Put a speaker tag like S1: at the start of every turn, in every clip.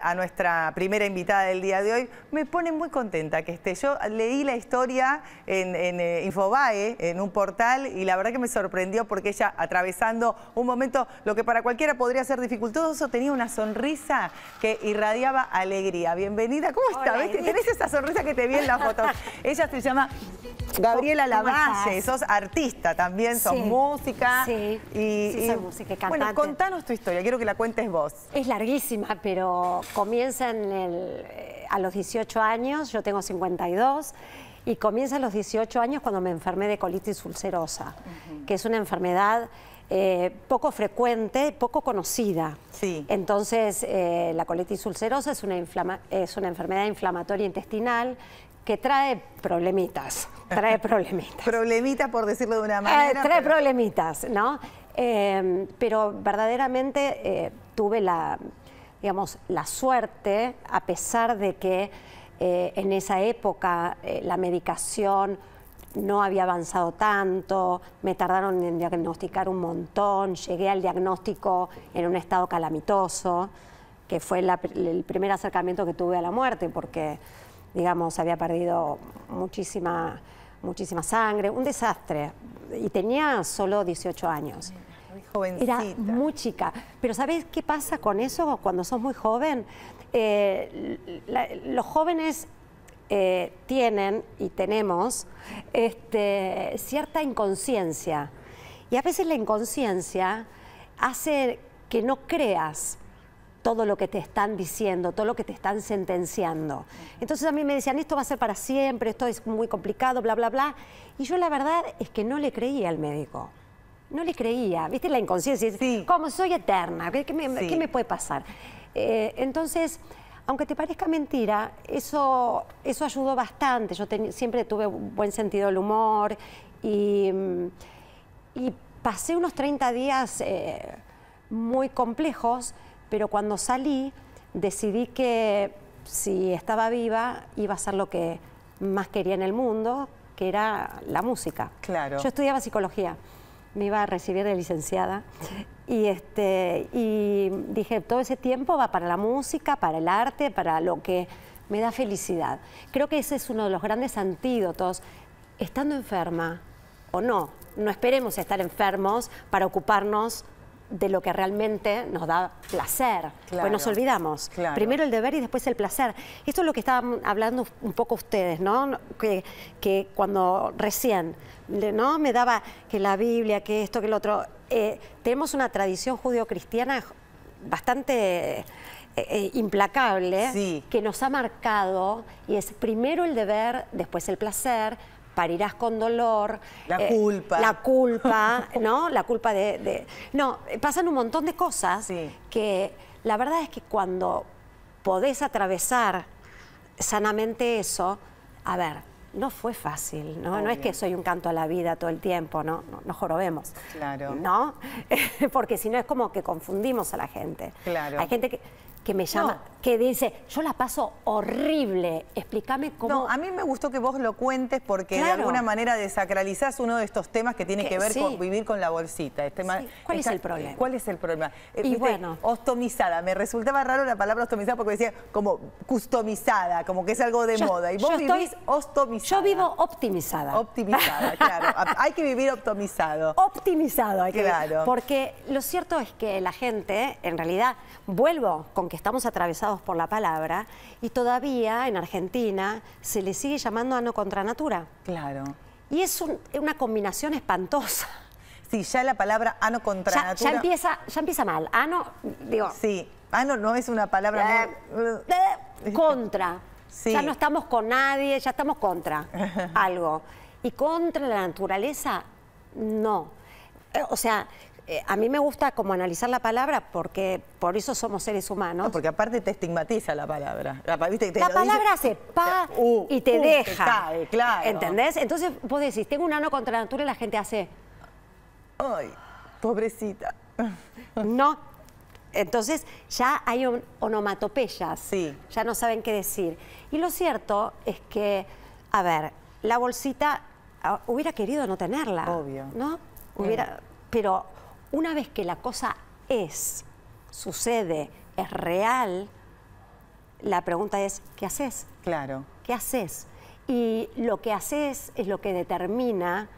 S1: a nuestra primera invitada del día de hoy. Me pone muy contenta que esté. Yo leí la historia en, eh, Infobae, en un portal, y la verdad que me sorprendió porque ella atravesando un momento, lo que para cualquiera podría ser dificultoso, tenía una sonrisa que irradiaba alegría. Bienvenida, ¿cómo está? ¿Tienes esa sonrisa que te vi en la foto. ella se llama Gabriela Lavalle, sos artista también, sos música. Sí, y, sí música y cantante. Bueno, contanos tu historia, quiero que la cuentes vos.
S2: Es larguísima, pero comienza en eh, a los 18 años, yo tengo 52, y comienza a los 18 años cuando me enfermé de colitis ulcerosa, que es una enfermedad eh, poco frecuente, poco conocida. Sí. Entonces, eh, la colitis ulcerosa es una, es una enfermedad inflamatoria intestinal que trae problemitas,
S1: trae problemitas. problemitas por decirlo de una manera. Eh, trae
S2: problemitas, ¿no? Em, pero verdaderamente eh, tuve la, digamos, la suerte, a pesar de que eh, en esa época la medicación no había avanzado tanto, me tardaron en diagnosticar un montón, llegué al diagnóstico en un estado calamitoso, que fue el primer acercamiento que tuve a la muerte, porque digamos, había perdido muchísima, muchísima sangre, un desastre. Y tenía solo 18 años.
S1: Muy jovencita. Era
S2: muy chica. Pero ¿sabes qué pasa con eso cuando sos muy joven? Eh, los jóvenes eh, tienen y tenemos este, cierta inconsciencia. Y a veces la inconsciencia hace que no creas todo lo que te están diciendo, todo lo que te están sentenciando. Entonces a mí me decían, esto va a ser para siempre, esto es muy complicado, bla, bla, bla. Y yo la verdad es que no le creía al médico. No le creía, viste la inconsciencia, como soy eterna, ¿qué, me, puede pasar? Eh, entonces, aunque te parezca mentira, eso, eso ayudó bastante. Yo siempre tuve un buen sentido del humor y, pasé unos 30 días eh, muy complejos, pero cuando salí decidí que si estaba viva iba a ser lo que más quería en el mundo, que era la música. Claro. Yo estudiaba psicología, me iba a recibir de licenciada y, este, y dije, todo ese tiempo va para la música, para el arte, para lo que me da felicidad. Creo que ese es uno de los grandes antídotos, estando enferma o no, no esperemos estar enfermos para ocuparnos de lo que realmente nos da placer. pues nos olvidamos. Primero el deber y después el placer. Esto es lo que estaban hablando un poco ustedes, ¿no? Que, que cuando recién, ¿no? Me daba que la Biblia, que esto, que lo otro. Eh, tenemos una tradición judio-cristiana bastante eh, eh, implacable que nos ha marcado y es primero el deber, después el placer, parirás con dolor. La eh, culpa. La culpa, ¿no? La culpa de, No, pasan un montón de cosas que la verdad es que cuando podés atravesar sanamente eso, a ver, no fue fácil, ¿no? No es que soy un canto a la vida todo el tiempo, ¿no? nos jorobemos. Claro. ¿No? Porque si no es como que confundimos a la gente. Hay gente que, que me llama
S1: que dice, yo la paso horrible, explícame cómo... No, a mí me gustó que vos lo cuentes porque de alguna manera desacralizás uno de estos temas que tiene que, ver con vivir con la bolsita. Este ¿Cuál es el problema? ¿Cuál es el problema? Eh, y bueno... Ostomizada, me resultaba raro la palabra ostomizada porque decía como customizada, como que es algo de moda. Y vos vivís ostomizada. Yo vivo optimizada. Optimizada, claro. hay que vivir optimizado. Optimizado, hay que claro.
S2: Porque lo cierto es que la gente, en realidad, vuelvo con que estamos atravesados por la palabra y todavía en Argentina se le sigue llamando ano contra natura. Claro. Y es una combinación espantosa. Sí, ya la palabra ano contra ya, natura... Ya empieza, ya empieza mal. Ano, digo... Sí, ano no es una palabra... Eh, eh, contra. Ya no estamos con nadie, ya estamos contra algo. Y contra la naturaleza, no. Eh, o sea, eh, a mí me gusta como analizar la palabra porque por eso somos seres humanos. porque aparte te estigmatiza
S1: la palabra. La, palabra
S2: sepa pa y te deja. claro. ¿Entendés? Entonces vos decís, tengo un ano contra la natura y la gente hace... Ay, pobrecita. No. Entonces ya hay onomatopeyas. Sí. Ya no saben qué decir. Y lo cierto es que, a ver, la bolsita ah, hubiera querido no tenerla. Obvio. ¿No? Hubiera... Pero una vez que la cosa es, sucede, es real, la pregunta es, ¿qué haces? Claro. ¿Qué haces? Y lo que haces es lo que determina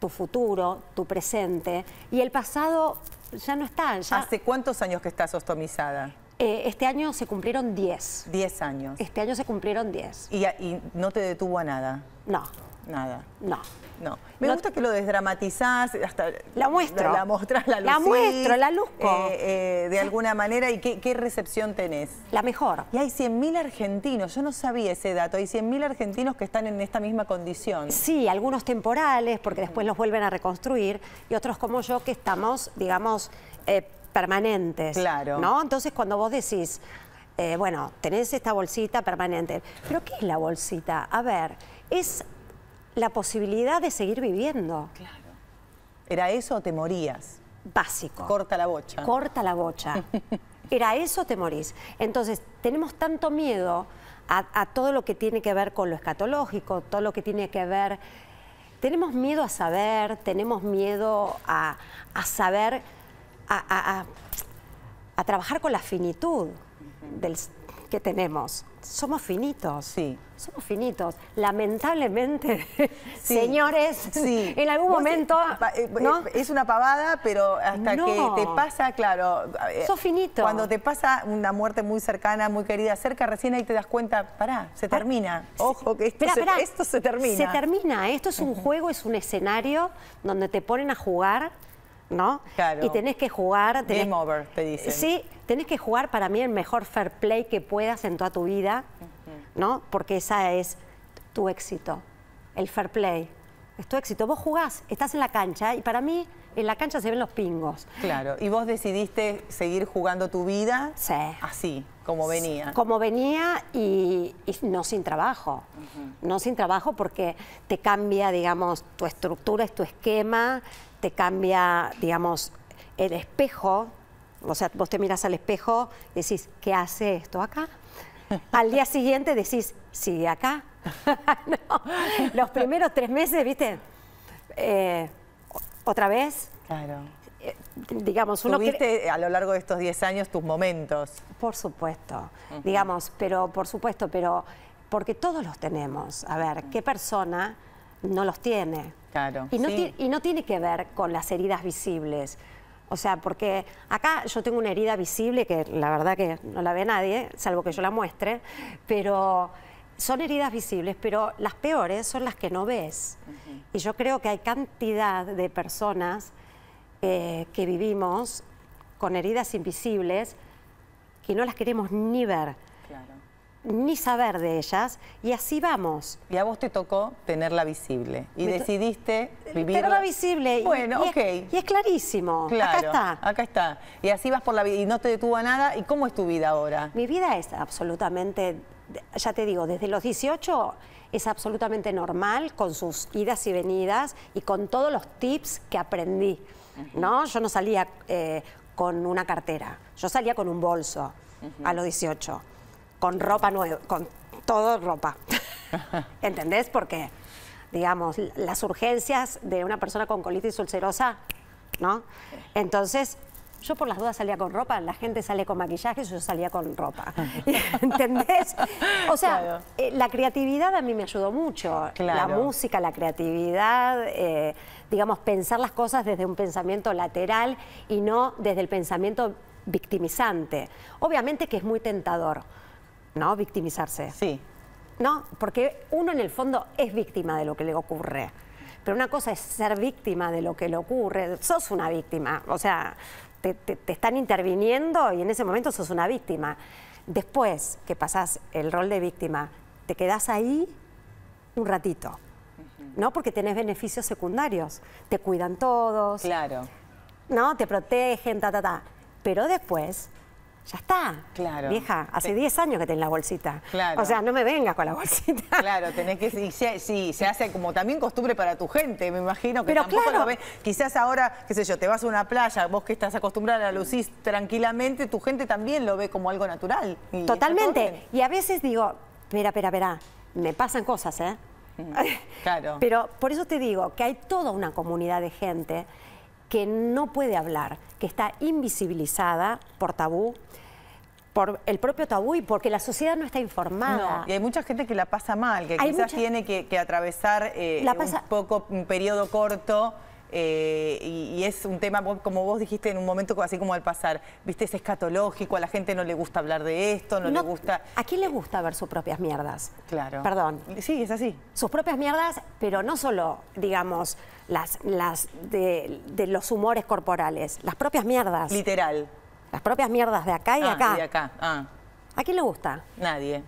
S2: tu futuro, tu presente, y el
S1: pasado ya no está. ¿Hace cuántos años que estás ostomizada? Eh, este año se cumplieron 10. 10 años. Este año se cumplieron 10. Ah, ¿Y, no te detuvo a nada? No. Nada. No. No. Me gusta que lo desdramatizás, hasta la muestra La, muestra la luz. La muestro, eh, luzco. Eh, de alguna manera, ¿y qué, qué, recepción tenés? La mejor. Y hay 100.000 argentinos, yo no sabía ese dato, hay 100.000 argentinos que están en esta misma condición. Sí, algunos temporales, porque después los vuelven a reconstruir, y otros como yo que estamos,
S2: digamos, permanentes. Claro. ¿no? Entonces cuando vos decís, eh, bueno, tenés esta bolsita permanente, pero ¿qué es la bolsita? A ver, es la posibilidad de seguir viviendo. Claro. ¿Era eso o te morías? Básico.
S1: Corta la bocha.
S2: Corta la bocha. ¿Era eso o te morís? Entonces, tenemos tanto miedo a, todo lo que tiene que ver con lo escatológico, todo lo que tiene que ver... Tenemos miedo a saber, tenemos miedo a saber a, trabajar con la finitud que tenemos. Somos finitos. Sí. Somos finitos. Lamentablemente,
S1: señores, en algún momento. Eh, eh, es, una pavada, pero hasta que te pasa, claro. Eh, Sos finito. Cuando te pasa una muerte muy cercana, muy querida, cerca, recién ahí te das cuenta, pará, se ah, termina. Ojo, que esto, se, termina. Se
S2: termina. Esto es un juego, es un escenario donde te ponen a jugar ¿no? Y tenés que jugar... Tenés, Game over,
S1: te dicen. Sí,
S2: tenés que jugar para mí el mejor fair play que puedas en toda tu vida, ¿no? Porque esa es tu éxito, el fair play. Es tu éxito. Vos jugás, estás en la cancha y para mí en la cancha se ven los pingos. Claro, y vos decidiste seguir jugando tu vida así, como venía. Como venía y, no sin trabajo. No sin trabajo porque te cambia, digamos, tu estructura, es tu esquema, te cambia, digamos, el espejo. O sea, vos te miras al espejo y decís, ¿qué hace esto acá? al día siguiente decís, sigue acá. los primeros tres meses, viste, eh, otra vez.
S1: Claro. Eh, digamos, uno a lo largo de estos 10 años tus momentos. Por supuesto,
S2: digamos, pero por supuesto, pero porque todos los tenemos. A ver, ¿qué persona no los tiene? Claro. Y y no tiene que ver con las heridas visibles. O sea, porque acá yo tengo una herida visible que la verdad que no la ve nadie, salvo que yo la muestre, pero son heridas visibles, pero las peores son las que no ves. Y yo creo que hay cantidad de personas eh, que vivimos con heridas invisibles que no las queremos ni ver. ni saber de ellas, y así vamos. Y a vos te tocó tenerla
S1: visible, y decidiste eh, vivirla. Tenerla visible, bueno, y, y Es, y es clarísimo, acá está. Acá está, y así vas por la vida, y no te detuvo a nada, ¿y cómo es tu vida ahora? Mi vida es
S2: absolutamente ya te digo, desde los 18 es absolutamente normal con sus idas y venidas y con todos los tips que aprendí. ¿no? Yo no salía eh, con una cartera, yo salía con un bolso a los 18, con ropa nueva, con todo ropa. ¿Entendés? Porque, digamos, las urgencias de una persona con colitis ulcerosa, ¿no? Entonces, yo por las dudas salía con ropa, la gente sale con maquillaje, yo salía con ropa. ¿Entendés? O sea, eh, la creatividad a mí me ayudó mucho. La música, la creatividad, eh, digamos, pensar las cosas desde un pensamiento lateral y no desde el pensamiento victimizante. Obviamente que es muy tentador, ¿no? Victimizarse. Sí. ¿No? Porque uno en el fondo es víctima de lo que le ocurre pero una cosa es ser víctima de lo que le ocurre, sos una víctima, o sea, te, están interviniendo y en ese momento sos una víctima. Después que pasas el rol de víctima, te quedás ahí un ratito, ¿no? Porque tenés beneficios secundarios. Te cuidan todos. Claro. ¿No? Te protegen, ta, ta, ta. Pero después ya está. Claro. Vieja, hace 10 años que tenés la bolsita. Claro. O sea, no me vengas con la
S1: bolsita. Claro, tenés que... se, sí, se hace como también costumbre para tu gente, me imagino que Pero tampoco lo ves. Quizás ahora, qué sé yo, te vas a una playa, vos que estás acostumbrada a lucir tranquilamente, tu gente también lo ve como algo natural. Totalmente. Y a veces digo, mira, espera, espera, me pasan cosas, ¿eh? Mm, claro.
S2: Pero por eso te digo que hay toda una comunidad de gente que no puede hablar, que está invisibilizada por tabú, por el propio tabú y porque la sociedad no está informada. y hay mucha gente que la pasa mal, que quizás tiene
S1: que, atravesar eh, un poco, un periodo corto. Eh, y, es un tema, como vos dijiste en un momento así como al pasar, viste, es escatológico, a la gente no le gusta hablar de esto, no, le gusta...
S2: ¿A quién le gusta ver sus propias mierdas?
S1: Claro. Perdón.
S2: Sí, es así. Sus propias mierdas, pero no solo, digamos, las, las de los humores corporales, las propias mierdas. Literal. Las propias mierdas de acá y ah, acá.
S1: acá. Ah.
S2: ¿A quién le gusta? Nadie.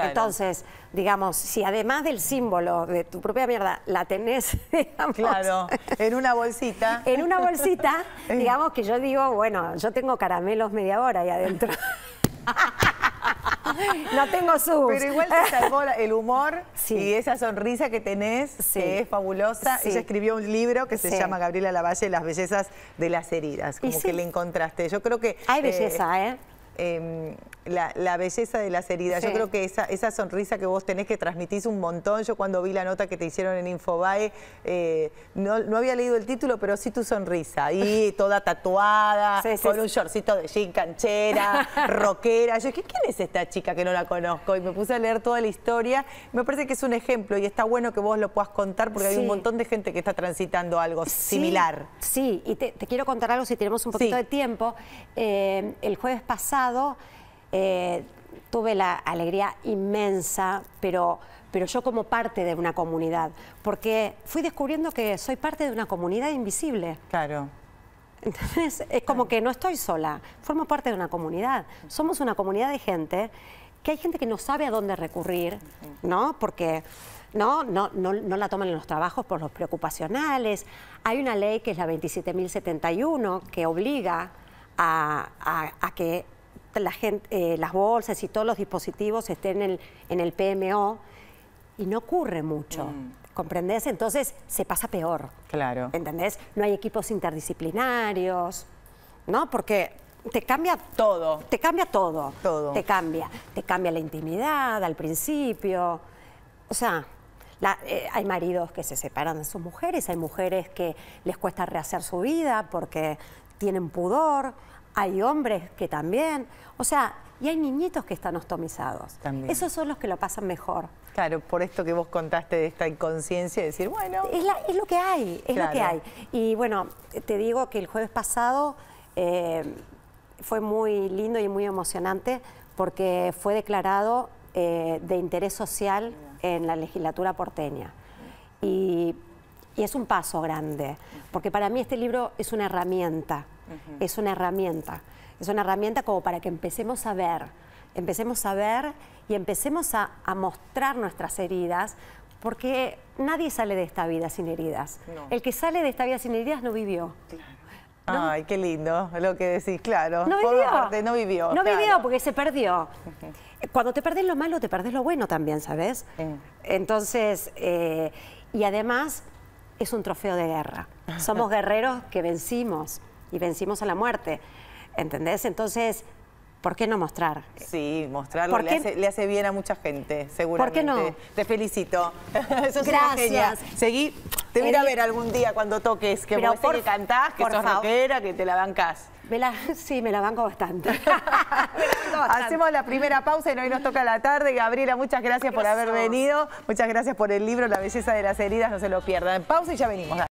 S1: Entonces,
S2: digamos, si además del símbolo de tu propia mierda la tenés, digamos, Claro, en una bolsita. En una bolsita, digamos que yo digo, bueno, yo tengo caramelos media hora ahí adentro. no tengo su Pero igual te salvó el
S1: humor y esa sonrisa que tenés, que es fabulosa. Ella escribió un libro que se llama Gabriela Lavalle, Las bellezas de las heridas. Como que le encontraste. Yo creo que... Hay belleza, ¿eh? eh Em, la, belleza de las heridas. Yo creo que esa, sonrisa que vos tenés que transmitís un montón. Yo cuando vi la nota que te hicieron en Infobae, eh, no, había leído el título, pero sí tu sonrisa. Ahí toda tatuada, con un shortcito de jean canchera, rockera. Yo dije, ¿quién es esta chica que no la conozco? Y me puse a leer toda la historia. Me parece que es un ejemplo y está bueno que vos lo puedas contar porque hay un montón de gente que está transitando algo similar. Sí, y te, quiero contar
S2: algo si tenemos un poquito de tiempo. Eh, el jueves pasado eh, tuve la alegría inmensa, pero, pero yo como parte de una comunidad, porque fui descubriendo que soy parte de una comunidad invisible. Claro. Entonces, es como que no estoy sola, formo parte de una comunidad. Somos una comunidad de gente que hay gente que no sabe a dónde recurrir, ¿no? Porque no, no, no, no la toman en los trabajos por los preocupacionales. Hay una ley que es la 27.071 que obliga a, a que la gente, eh, las bolsas y todos los dispositivos estén en el, PMO y no ocurre mucho. Mm. ¿Comprendés? Entonces se pasa peor. Claro. ¿Entendés? No hay equipos interdisciplinarios, ¿no? Porque te cambia todo. Te cambia todo. Todo. Te cambia. Te cambia la intimidad al principio. O sea, eh, hay maridos que se separan de sus mujeres, hay mujeres que les cuesta rehacer su vida porque tienen pudor, hay hombres que también, o sea, y hay niñitos que están ostomizados. Esos son los que lo pasan mejor. Claro, por esto que vos contaste de esta inconsciencia, de decir, bueno... Es, lo que hay, es lo que hay. Y bueno, te digo que el jueves pasado eh, fue muy lindo y muy emocionante porque fue declarado eh, de interés social en la legislatura porteña. y es un paso grande, porque para mí este libro es una herramienta es una herramienta. Es una herramienta como para que empecemos a ver, empecemos a ver y empecemos a, mostrar nuestras heridas, porque nadie sale de esta vida sin heridas. El que sale de esta vida sin heridas no vivió.
S1: Ay, qué lindo lo que decís, claro. No vivió. no vivió. No vivió
S2: porque se perdió. Cuando te perdés lo malo, te perdés lo bueno también, ¿sabes? Entonces, eh, y además es un trofeo de guerra. Somos guerreros que vencimos y vencimos a la muerte. ¿Entendés? Entonces, ¿por qué no mostrar? Sí,
S1: mostrarlo le hace, le hace, bien a mucha gente, seguramente. ¿Por qué no? Te felicito. Eso Gracias. Seguí, te voy a ver algún día cuando toques, que vos te cantás, que sos rockera, que te la bancás. sí, me la banco bastante. Hacemos la primera pausa y hoy nos toca la tarde. Gabriela, muchas gracias por haber venido. Muchas gracias por el libro La belleza de las heridas, no se lo pierdan. Pausa y ya venimos.